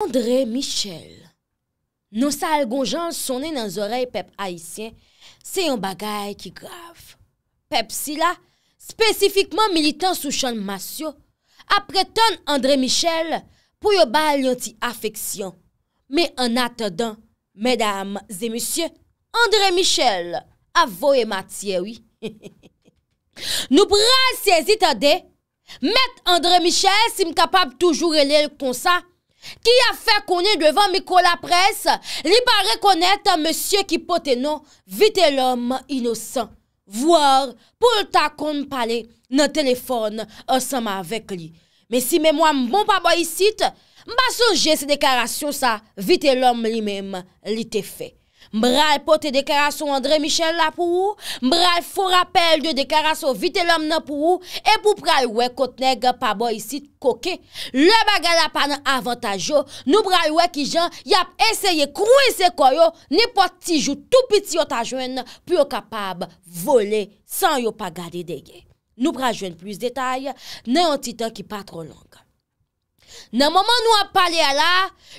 Andre Michel Non sa algon jan sonen nan zorey pep haisyen Se yon bagay ki grav Pep si la, spesifikman militan sou chan masyo Apretan Andre Michel pou yo bal yon ti afeksyon Me an atadan, medam zemusye Andre Michel avoye matyewi Nou pral si ezit ade Met Andre Michel si m kapab toujou reler kon sa Andre Michel Ki a fe konye devan mikou la pres, li pa rekonet monsye ki pote nou, vite lom inosan. Voar pou lta kon pale nan telefon ansama avek li. Me si mè mwa mbon pa boyisit, mba souje se dekarasyon sa, vite lom li mèm li te fe. Mbral pou te dekara sou André Michel la pou ou, mbral fou rapel de dekara sou Vite Lom nan pou ou, epou pral wè kote neg pa bo yisit koke, lè baga la pan avan ta jo, nou pral wè ki jan yap eseye kruy se koyo, ni poti jou tout piti yo ta jwen nan pou yo kapab vole san yo pa gade de gen. Nou pral jwen plus detay, nan yon titan ki pa tro longa. Nan moman nou ap pale ala,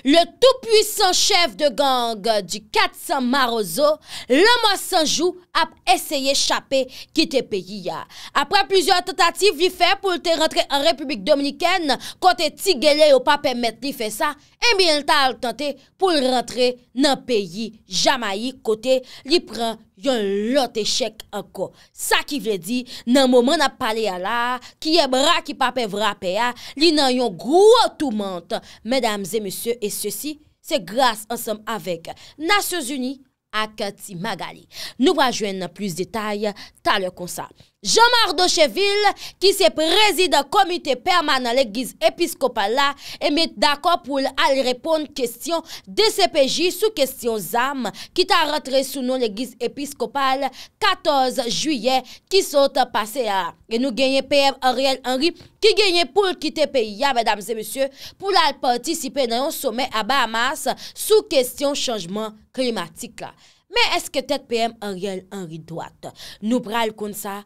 le tou pwisan chef de gang di 400 marozo, lanman sanjou ap eseye chapè ki te peyi ya. Apre pwisyon tentative li fè pou lte rentre an Republik Dominikèn, kote tigélé ou pa pèmèt li fè sa, e mi lta al tante pou l rentre nan peyi jama yi kote li pran jama. yon lote chek anko. Sa ki vredi, nan mouman ap pale ala, kiye bra ki pape vrape ya, li nan yon gwo toumante. Medamze, misyo, e sosi, se grase ansam avek. Nasyon zuni, akati magali. Nou wajwen nan plus detay, taler konsa. Jean-Marc Docheville, ki se prezide komite permane le giz Episkopal la, e met d'akor pou al repon kestyon DCPJ sou kestyon ZAM, ki ta ratre sou nou le giz Episkopal 14 juye ki sote pase a. E nou genye PM Ariel Henry, ki genye pou kite pe ya, pou la al pwantisipe nan yon some a Bahamas sou kestyon chanjman klimatik la. Me eske tek PM Ariel Henry doat nou pral kon sa?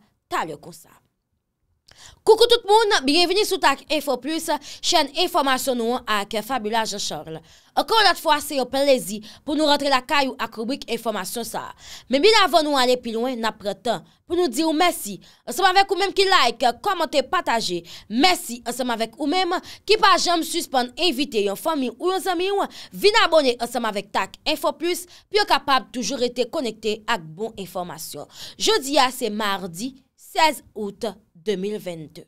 Koukou tout moun, bienveni sou tak Info Plus, chen informasyon nou ak Fabula Jecharl. Okon lot fwa se yo plezi pou nou rentre la kayou akoubik informasyon sa. Men bin avon nou ale pilouen napre tan pou nou di ou mersi. Ansem avèk ou mèm ki like, komente, pataje. Mersi ansem avèk ou mèm ki pa jem suspon evite yon fami ou yon zami ou. Vin abone ansem avèk tak Info Plus, pi yo kapab toujou rete konekte ak bon informasyon. 16 Out 2022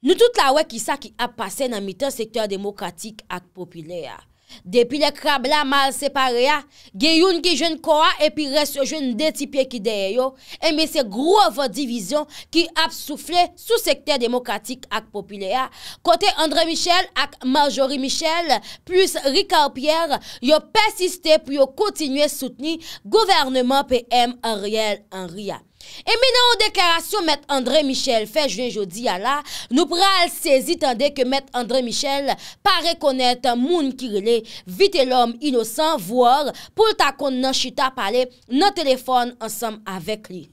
Nou tout la wè ki sa ki ap pase nan mitan sektèr demokratik ak popilye a. Depi le krab la mal separe ah, ya, geyoun ki jen kwa epi resyo jen detipe ki deye yo, eme eh se grove divizyon ki ap soufle sou sekte demokratik ak popile ya. Ah. Kote André Michel ak Marjorie Michel plus Ricard Pierre yo pesiste pou yo kontinue soutni governement PM Ariel Henry ya. Ah. E minan ou deklarasyon mèd André Michel fè jwen jodi yala, nou pral sezi tende ke mèd André Michel pa rekonèt moun kirele vite lòm inosan vouor pou lta kon nan chita pale nan telefon ansam avek li.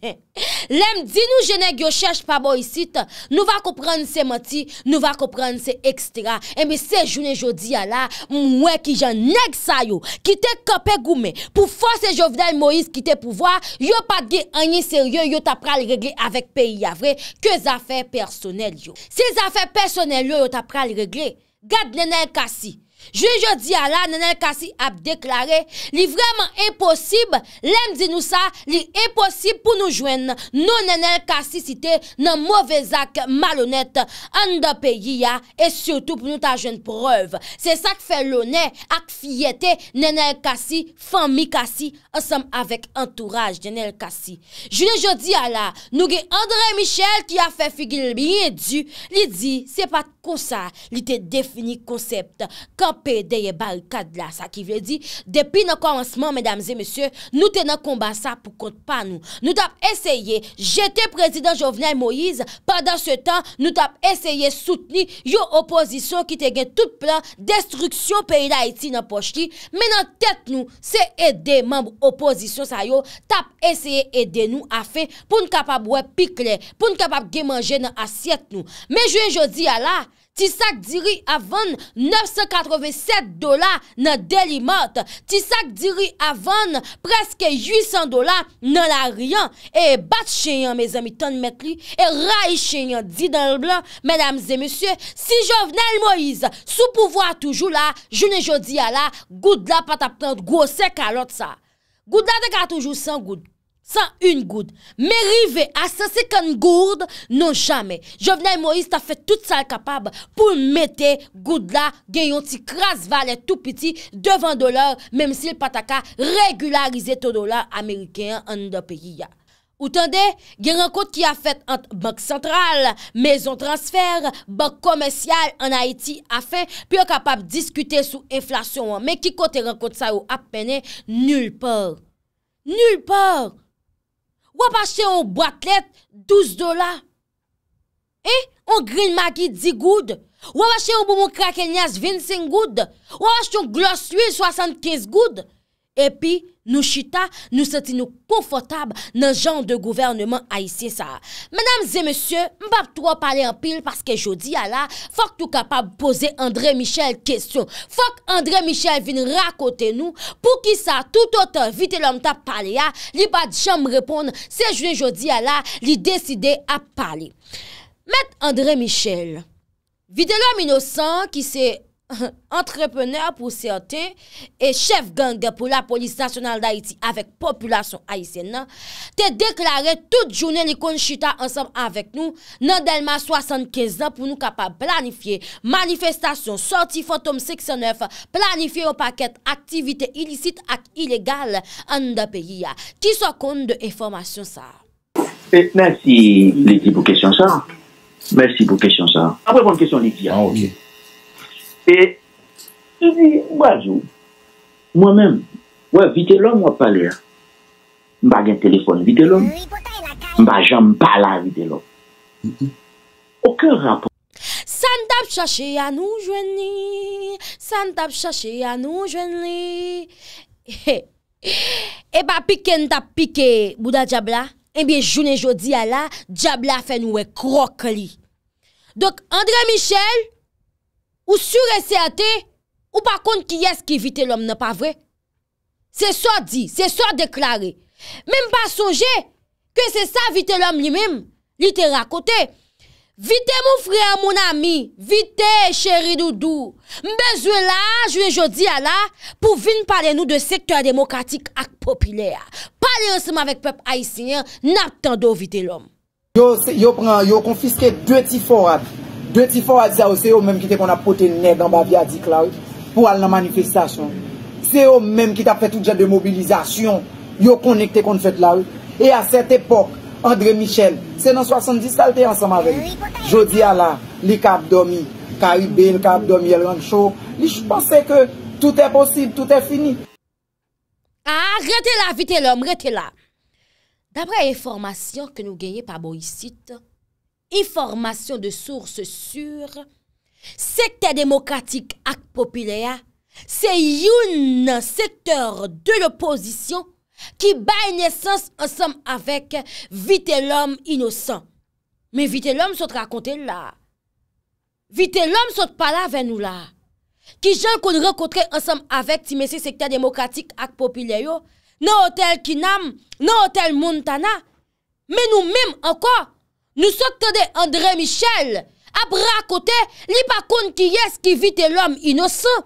Lem di nou jenèk yo chèche pa bo yisit, nou va koupran se mati, nou va koupran se ekstra. E mi se jounen jodi ya la, mwen ki jenèk sa yo, kite kope goume. Pou fò se jovenel Moïse kite pou vwa, yo pa gen anye seryo yo tap pral regle avèk peyi avre, ke zafè personel yo. Se zafè personel yo yo tap pral regle, gad lenen kasi. Juli jodi ala, nenel kasi ap deklare, li vreman eposib, lem di nou sa, li eposib pou nou jwen, nou nenel kasi site nan mwovezak malonet, an da peyi ya, e surtout pou nou ta jwen preuv. Se sak fe lonen ak fiyete nenel kasi, fami kasi, asam avek entourage nenel kasi. Juli jodi ala, nou ge André Michel ki a fe figil biye di, li di, se pat konsa, li te defini konsept. peyde ye bal kad la, sa ki vle di depi nan kawansman, medamze, mesye nou tenan komban sa pou kont pa nou nou tap eseye, jete prezident Jovenel Moïse, padan se tan, nou tap eseye soutni yo opozisyon ki te gen tout plan destryksyon peyi la iti nan pochli menan tet nou, se ede mamb opozisyon sa yo tap eseye ede nou a fe pou nou kapab we pik le, pou nou kapab gen manje nan asyet nou menjwen jodi ya la, Ti sak diri avan, 987 dola nan deli mat. Ti sak diri avan, preske 800 dola nan la ryan. E bat chenyan, me zami, tan metli. E ray chenyan, di dan l blan, menamze, monsye. Si jo vnen l moyiz, sou pouvwa toujou la, jounen jo diya la, goud la patap tante gose kalot sa. Goud la deka toujou san goud. San un goud. Me rive asase kan goud, non chame. Jovenel Moïse ta fè tout sal kapab pou mette goud la gen yon ti kras valet tout piti devan dolar, mem si l pataka regularize to dolar Amerikean an do peyi ya. Ou tende, gen renkote ki a fèt an bank sentral, mezon transfer, bank komensyal, an Haiti a fè, pi yo kapab diskute sou inflasyon. Men ki kote renkote sa ou apene, nul por. Nul por. Wap asche yon boatlet 12 dola. E, yon grill magi 10 goud. Wap asche yon boumou kraken yas 25 goud. Wap asche yon gloss huil 75 goud. epi nou chita nou senti nou konfotab nan jan de gouvernement a isye sa. Menam zemesye, mbap tou wap pale apil, paske jodi ala, fok tou kapab pose André Michel kestyon. Fok André Michel vin rakote nou, pou ki sa toutotan vite lom ta pale ya, li bat chan mrepon se joni jodi ala li deside ap pale. Met André Michel, vite lom inosan ki se... Entrepeneur pou CET E chef gang pou la polis nasyonal Da iti avek populasyon a isen Te deklare tout jounen Nikon chita ansam avek nou Nandelman 75 an pou nou kapap Planifiye, manifestasyon Soti fantom 69 Planifiye ou paket aktivite ilisit Ak ilegal an nou da peyi ya Ki so kon de eformasyon sa Et eh, nensi Liti pou kesyon sa Mersi pou kesyon sa Aprepon kesyon Liti ah, ya Te, te vi, wazou, mwen men, wè vide lò mwen pale ya. Mba gen telefon vide lò, mba jan mba la vide lò. Okè rapot. San tap chache ya nou jwen li. San tap chache ya nou jwen li. E pa pike n tap pike, bouda Dja Bla. E biye jounen jodi ya la, Dja Bla fè nou we krok li. Dok André Michel... Ou sure se ate, ou pa kont ki yes ki vite l'om nan pa vre. Se so di, se so deklare. Mem pa soje, ke se sa vite l'om li mem, li te rakote. Vite mou frè, moun ami, vite chéri doudou. Mbe zwe la, jwe jodi ala, pou vin pale nou de sektor demokratik ak popilya. Pale yosman vek pep aisyen, nap tando vite l'om. Yo konfiske dwe ti forat. Peti fò a di sa ou se ou mèm ki te kon apote nèd an ba viadik la ou pou al nan manifestasyon. Se ou mèm ki te ap fè tout jèd de mobilizasyon yo konekte kon fèt la ou. E a sèt epòk, André Michel, se nan 70 salte ansam avèl. Jodi a la, li kap domi, karibe, kap domi, el ran chò. Li jpansè ke tout è posib, tout è fini. A, retè la, vite lòm, retè la. Dabre enformasyon ke nou genye pa bo yisit, Informasyon de source sur Sekte demokratik ak popilya Se youn sektor de l'oposisyon Ki bay nesans ansam avek Vite l'om inosan Me vite l'om sot rakonte la Vite l'om sot pala ven nou la Ki jen kon rekotre ansam avek Ti mese sekte demokratik ak popilya yo Na non hotel Kinam, na non hotel Montana Me nou mim anko Nou sot te de André Michel, ap ra kote, li pa koun ki yes ki vite l'om inosan.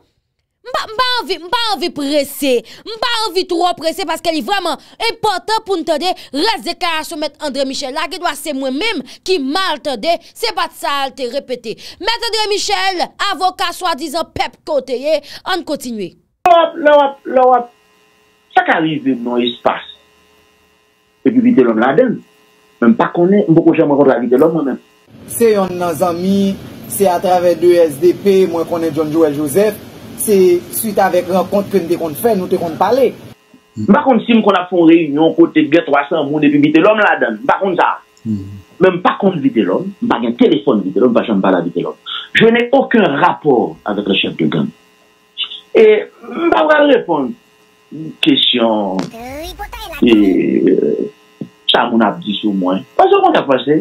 Mba anvi presse, mba anvi tro presse, paske li vreman impotant pou nte de res de karasou met André Michel. La gè doa se mwen mèm ki mal te de, se bat sa al te repete. Met André Michel, avoka swa dizan pep koteye, an kontinuye. La wap, la wap, la wap. Saka li ve mwen espas. E bi vite l'om la dene. Mwen pa konen, mwen pokon chan mwen kon la vitelon mwen men. Se yon nan zami, se a traver de SDP, mwen konen John Joël Joseph, se suite avek lakon te kon te fe, nou te kon te pale. Mwen hmm. pa kon si mwen kon ap fon reyunyon, kote 300 moun de vitelon la den, mwen hmm. pa kon ta. Mwen pa kon vitelon, mwen pa gen telefon vitelon, pa chan mwen pala vitelon. Je ney okon rapor avek le chan pegan. E mwen pa wakon repon, kwen chan... E... sa moun ap di sou mwen. Pwa se moun ap pase?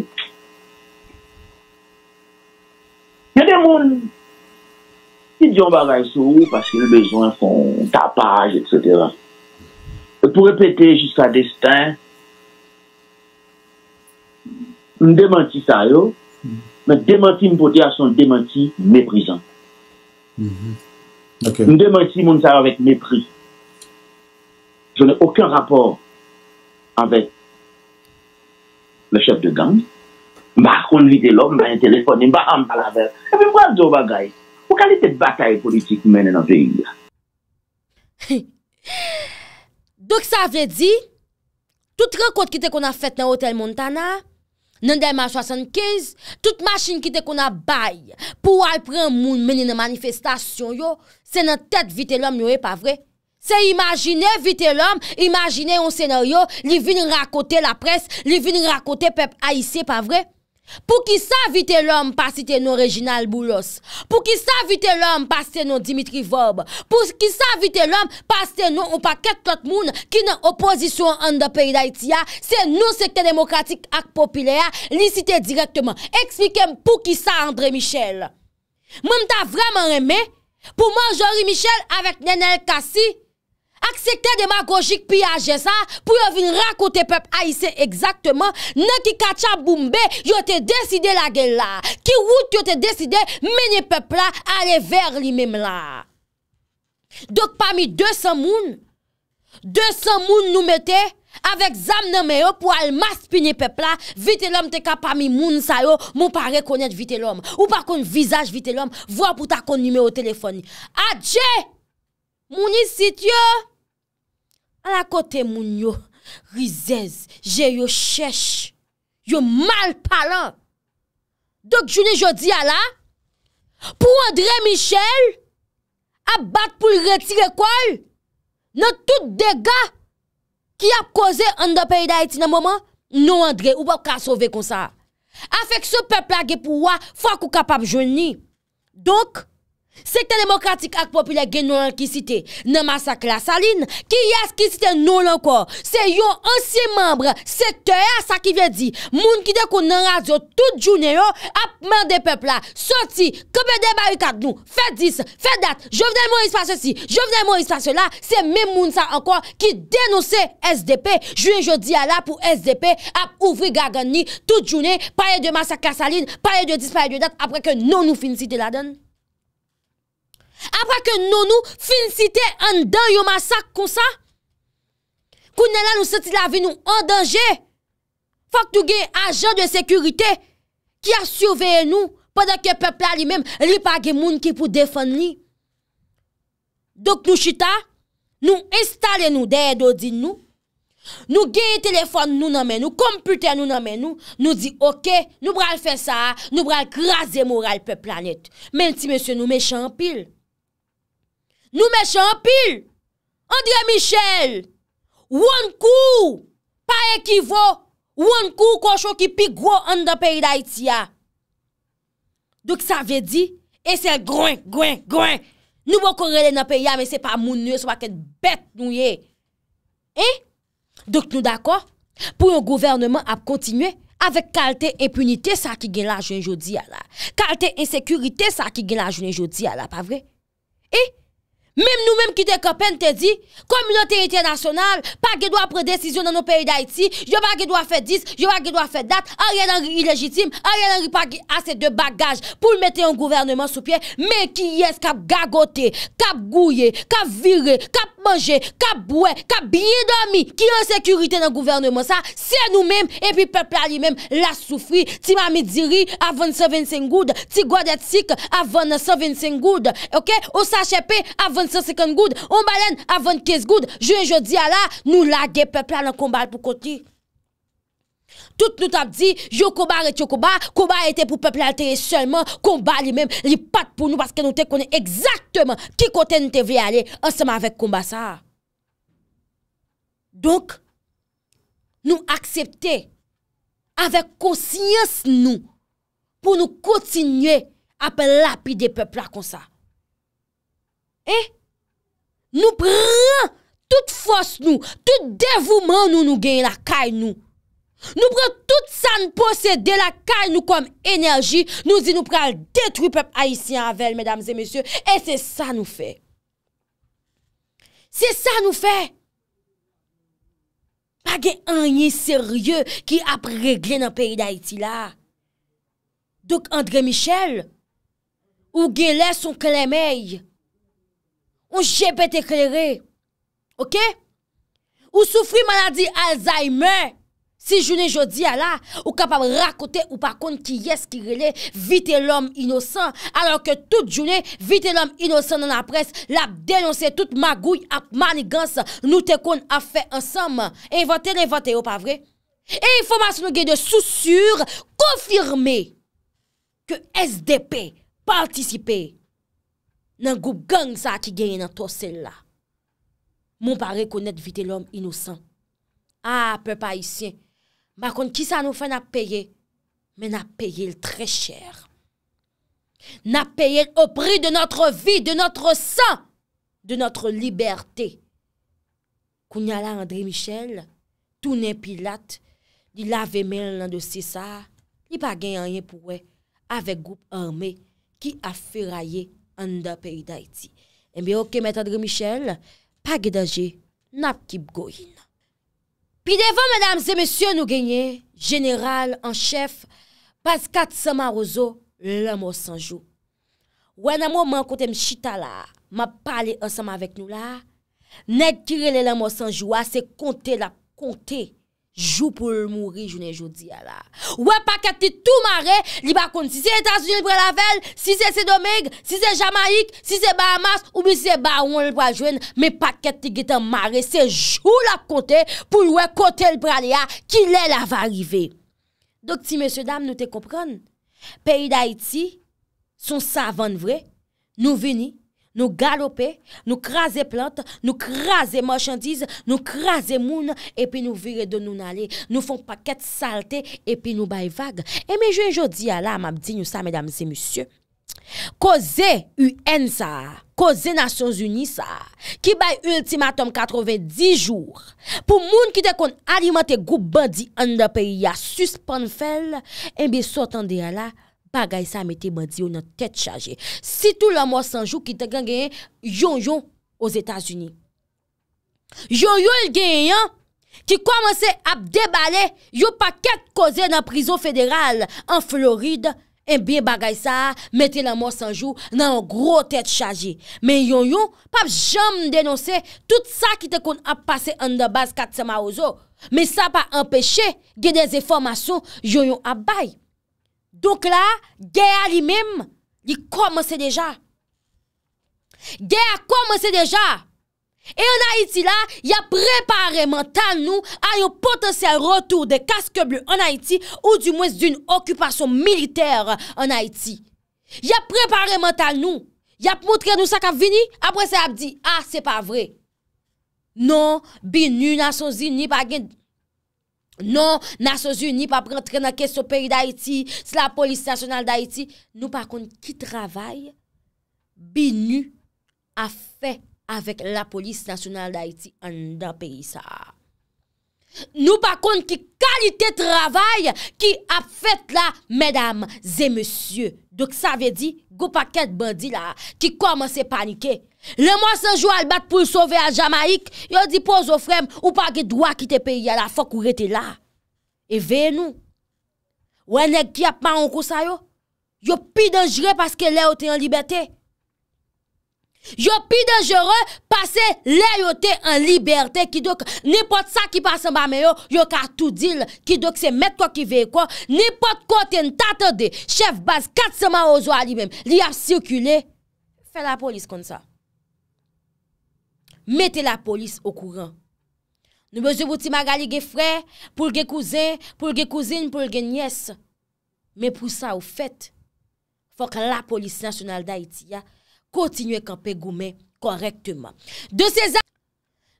Yon den moun ki diyon bagay sou paske moun bejoun foun tapaj, et cetera. E pou repete jiska destan, moun demanti sa yo, moun demanti moun poti a son demanti meprisant. Moun demanti moun sa yo vek mepri. Jounen okyan rapor avet Le chef de gang, mba akoun vide lòm, mba yon telefon, mba ampalave, epi mwa zo bagay, pou kalite bataye politik menen an pe yon ya. Dok sa ve di, tout rekont ki te kon a fèt nan Hotel Montana, nan Dema 75, tout machin ki te kon a bay, pou al pren moun menen an manifestasyon yo, se nan tèt vide lòm yo e pa vre? Se imajine vite l'om, imajine yon senaryo li vin racote la pres, li vin racote pep ayise, pa vre? Pou ki sa vite l'om pasite nou Reginald Boulos? Pou ki sa vite l'om pasite nou Dimitri Vorb? Pou ki sa vite l'om pasite nou ou pa ket tot moun ki nan opozisyon an da peri da ah? itiya? Se nou sekte demokratik ak popilya li site direktman? Eksplikem pou ki sa Andre Michel? Mwen ta vreman eme pou man Jory Michel avek Nenel Kassi? Aksekte demagogik pi aje sa, pou yo vin rakote pep aise ekzaktman, nan ki kachaboumbe yo te deside la gel la. Ki wout yo te deside, menye pep la, ale ver li mem la. Dok pa mi 200 moun, 200 moun nou mette, avek zam nan meyo pou almas pi ne pep la, vite lom te ka pa mi moun sa yo, mou pa rekonet vite lom. Ou pa kon visaj vite lom, vwa pou ta kon nime o telefoni. Adje, mouni sit yo, A la kote moun yo rizez, jè yo chèch, yo mal palan. Dok jouni jodi a la, pou Andre Michel, a bat pou l retire kol, nan tout dega ki a koze an da peyda eti nan mouman, nou Andre, ou bop ka sove konsa. A fek se pepla ge pou wak, fwa kou kapap jouni. Donk, Sekte demokratik ak popile gen nou lankisite, nan masak la saline, ki yas kisite nou lankor, se yo ansi membre, se teya sa ki ve di, moun ki de kon nan radyo tout jounen yo, ap men de pepla, soti, kope de barikad nou, fet dis, fet dat, jovene moun ispa se si, jovene moun ispa se la, se men moun sa ankon ki denose SDP, jounen jodi ala pou SDP, ap ouvri gagan ni, tout jounen, paye de masak la saline, paye de dis, paye de dat, apre ke nou nou finisite la dene. apre ke nou nou fin site an dan yon masak kon sa, kou nè la nou soti la vi nou an danje, fak tou gen ajan de sekurite, ki asyoveye nou, padak ke pepla li men, ripage moun ki pou defon li. Dok nou chita, nou installe nou dey do di nou, nou gen yon telefon nou nan men nou, komputer nou nan men nou, nou di ok, nou bral fe sa, nou bral graze moral pe planet, men ti mèche nou mèche an pil. Nou meche anpil. André Michel. Wan kou. Pa ekivou. Wan kou kou chou ki pi gwo an nan peyi da iti ya. Dok sa ve di. E se groin, groin, groin. Nou bo korele nan peyi ya. Men se pa moun nou. Swa ket bet nou ye. E? Dok nou dako. Pou yon gouvernement ap kontinue. Avek kalte impunite sa ki gen la jounen joudi ya la. Kalte insekurite sa ki gen la jounen joudi ya la. Pa vre? E? E? Même nous-mêmes qui te campagne te dit, communauté internationale, pas que doit prendre décision dans nos pays d'Haïti, je pas que doit faire 10, je pas que doit faire date, Ariel Henry illégitime, Ariel Henry pas assez de bagages pour mettre un gouvernement sous pied, mais qui est ce qui a gagoté, qui cap gouillé, a viré, qui a... manje, ka boue, ka biye do mi, ki an sekurite nan gouvernement sa, se nou menm, epi pepla li menm la soufri, ti mami diri avan 25 goud, ti gwa det sik avan 25 goud, ou sa chepi avan 25 goud, ou balen avan 15 goud, je je di ala, nou lage pepla nan kombal pou koti. Tout nou tap di, Yoko ba retyo ko ba, Ko ba ete pou peple alteri seman, Ko ba li mem, Li pat pou nou, Baske nou te konen eksakteman, Ki kote nou te vye ale, Anseman vek ko ba sa. Donk, Nou aksepte, Avek konsyens nou, Pou nou kontinye, Ape lapide peple la kon sa. E, Nou pren, Tout fos nou, Tout devouman nou nou genye la kay nou, Nou pre tout san posede la kal nou kom enerji, nou zi nou pre al detri pep Aisyen avel, medams e mesye, e se sa nou fe. Se sa nou fe, pa gen anye serye ki ap regle nan peyi da iti la. Dok André Michel, ou gen lè son klemey, ou jepet e kleré, ou soufri maladi Alzheimer, Si jounen jodi ala ou kapab rakote ou pa kon ki yes ki rele vite l'om inosan alo ke tout jounen vite l'om inosan nan apres la denonse tout magouy ap manigans nou te kon afe ansanman. Envote renvote ou pa vre? Enfomas nou gen de sousur konfirme ke SDP partisipe nan goup gang sa ki genye nan to sel la. Mon pare konet vite l'om inosan. Ape ah, pa isyen. Ma kon ki sa nou fe na peye, men na peye l tre chèr. Na peye l opri de notre vi, de notre san, de notre libertè. Koun yala André Michel, tounen pilat, li lave men lando sisa, li pa gen yanyen pouwe, avek goup arme, ki aferaye an da peyi da iti. En eh bi ok, met André Michel, pa gedaje, nap kip goyina. Ki defon mèdames e mèsyon nou genye, jeneral an chef, pas kat sa ma rozo, ah, la mò sanjou. Wè nan mò man kontè m chita la, ma pale ansama avèk nou la, ned tirele la mò sanjou, asè kontè la kontè, Jou pou l mouri jounen joudi ya la. Ouwe paket te tou mare li bakon si se etansi jounen pre la vel, si se se domig, si se jamaik, si se bahamas, oube se ba woun l pre jounen. Me paket te getan mare se joul ap konte pou l ouwe konte l pre alia ki lè la va rive. Dok ti mese dam nou te kompran, peyi da iti son savan vre nou veni. Nou galope, nou kraze plant, nou kraze moshandiz, nou kraze moun, epi nou vire de nou nale, nou fon paket salte, epi nou bay vague. E mi jwen jodi ala, mabdi nou sa, mèdames et messieurs, koze UN sa, koze Nasyons Uni sa, ki bay ultimatum 90 jour, pou moun ki eh de kon alimante goup bandi an da peri ya suspan fel, e mi sotande ala, Pagay sa mette ban diyo nan tet chaje. Si tou la mò sanjou ki te gen genyen, yon yon os Etats-Unis. Yon yon genyen, ki komanse ap debalè, yon pa ket koze nan prizo federal. An Floride, en biye bagay sa, mette la mò sanjou nan an gro tet chaje. Men yon yon pa jom denonse tout sa ki te kon ap pase an de base katsama ozo. Men sa pa empèche genye zè formasyon, yon yon ap baye. Donk la, gey a li mim, yi komanse deja. Gey a komanse deja. E an Haiti la, yi ap repareman tan nou a yon potensel rotou de kask blu an Haiti ou di mwes di yon okupasyon militer an Haiti. Yi ap repareman tan nou. Yi ap mwotre nou sa ka vini, apwese ap di, ah, se pa vre. Non, bi nou nan sozi, ni pa gen... Non, naso zi ni pa prentre na kes sou peri da iti, se la polis nasyonal da iti. Nou pa kon ki travay binu a fe avèk la polis nasyonal da iti an da peri sa. Nou pa kon ki kalite travay ki a fèt la, medam, zè, monsye. Dok sa ve di, go paket bandi la, ki koman se panike. Le mwa se jou al bat pou y sove a Jamaik Yo di pou zo frem Ou pa ge dwa ki te peyi ya la fok ou rete la E vey nou Ou ene ki apman an kousa yo Yo pi denjere paske le yo te en liberté Yo pi denjere Pase le yo te en liberté Ki dok nipot sa ki pasen ba meyo Yo ka tout dil Ki dok se met kwa ki vey kwa Nipot kote n tatade Chef bas kat seman ozo a li men Li ap sirkule Fe la polis kon sa Mette la polis o kouran. Nou bejou bouti magali ge fre, pou ge kouze, pou ge kouzin, pou ge nyes. Me pou sa ou fet, fok la polis nasyonal da Itiya kontinye kampe goume korektman.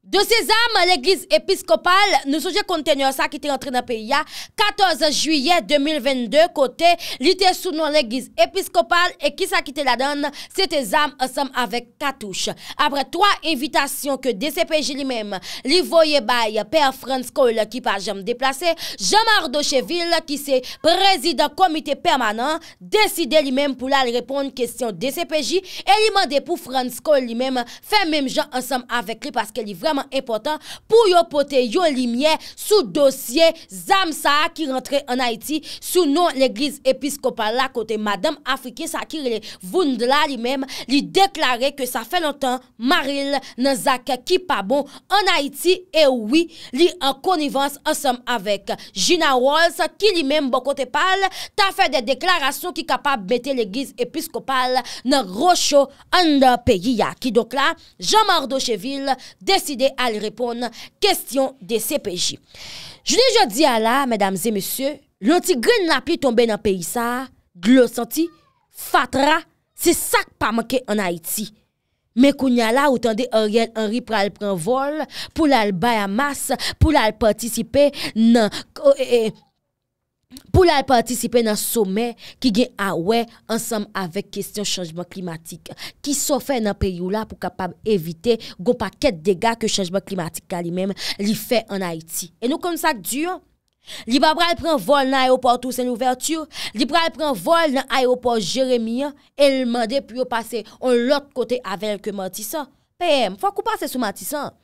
De se zam, l'Eglise Episkopal nou souje kontenyon sa ki te antre na pe ya 14 juye 2022 kote li te sou nou l'Eglise Episkopal e ki sa ki te la dan se te zam ansam avek katouche. Apre 3 evitasyon ke DCPJ li menm li voye baye per Franskoll ki pa jam deplase, Jamar Dochevil ki se prezide komite permanent, deside li menm pou la li repon kestyon DCPJ e li mande pou Franskoll li menm fe menm jan ansam avek li paske li vre mwen epotan pou yo pote yon limye sou dosye Zamsa ki rentre an Haiti sou nou l'eglise episkopal la kote Madame Afrique Sakirile Voundla li men li deklare ke sa fe lontan Maril nan Zak ki pabon an Haiti e wii li an konivans ansem avek Gina Walls ki li men bo kote pal ta fe de deklarasyon ki kapab bete l'eglise episkopal nan Rochot an peyi ya ki dokla Jean Mardosheville desi al repon kestyon de CPJ. Joune jò di ala mèdames et messieurs, l'antigrin la pli tombe nan peyisa, glosanti, fatra, se sak pa manke an Haiti. Mè koun ya la, ou tande Henri pral pran vol, pou lal bay amas, pou lal patisipe nan... pou lal partisipe nan somè ki gen awe ansam avek kestyon chanjman klimatik, ki so fè nan peri ou la pou kapab evite goun paket dega ke chanjman klimatik ka li mèm li fè an Haiti. E nou konn sak diyon, li babral pren vol nan ayopor tou sen ouvertu, li babral pren vol nan ayopor Jeremia, e l mande pou yo pase on l ot kote avèl ke Matissa. Pèm, fwa kou pase sou Matissa an?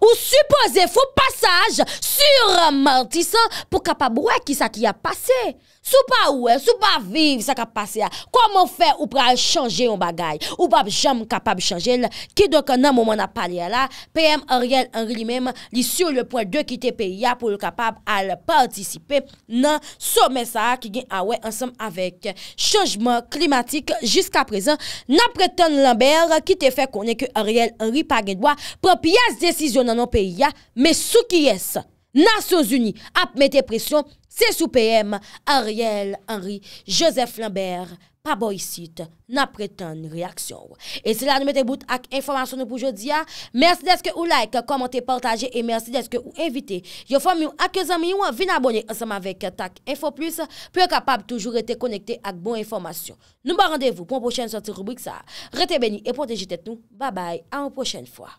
Ou supose foun pasaj Sur mantisan Pou kapab wè ki sa ki a pase Sou pa ouè, sou pa viv sa kap pase ya. Koman fè ou pral chanje yon bagay? Ou bab jom kapab chanje lè? Ki do ka nan mouman ap pale ya la, PM Ariel Henry mèm li sou le point 2 ki te pe ya pou lè kapab al partisipe nan sou mè sa ki gen awè ansam avèk chanjman klimatik Jiska prezant, nan pretan lan bèr ki te fè konen ki Ariel Henry pa gen dwa propi yas desisyon nan an pe ya mè sou ki yas sa. Nasyon Zuni ap mette presyon, se sou PM Ariel Henry Joseph Lambert pa boycit na pretan reaksyon. E se la nou mette bout ak informasyon nou pou jodia, mersi deske ou like, komante, partaje, e mersi deske ou invite, yo fami ou ak kezami ou vin abone ansama vek tak info plus, pou yo kapab toujou rete konekte ak bon informasyon. Nou ba randevou pou an pochene soti rubrik sa. Rete beni e ponteji tet nou. Ba bay, an pochene fwa.